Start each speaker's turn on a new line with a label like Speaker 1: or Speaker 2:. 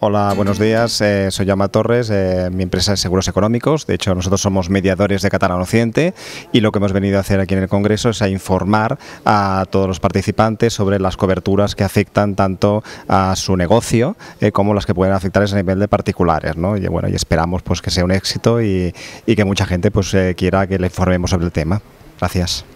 Speaker 1: hola, buenos días. Eh, soy Yama Torres. Eh, mi empresa es Seguros Económicos. De hecho, nosotros somos mediadores de Catalán Occidente y lo que hemos venido a hacer aquí en el Congreso es a informar a todos los participantes sobre las coberturas que afectan tanto a su negocio eh, como las que pueden afectar a nivel de particulares. ¿no? Y bueno, y esperamos pues, que sea un éxito y, y que mucha gente pues, quiera que le informemos sobre el tema. Gracias.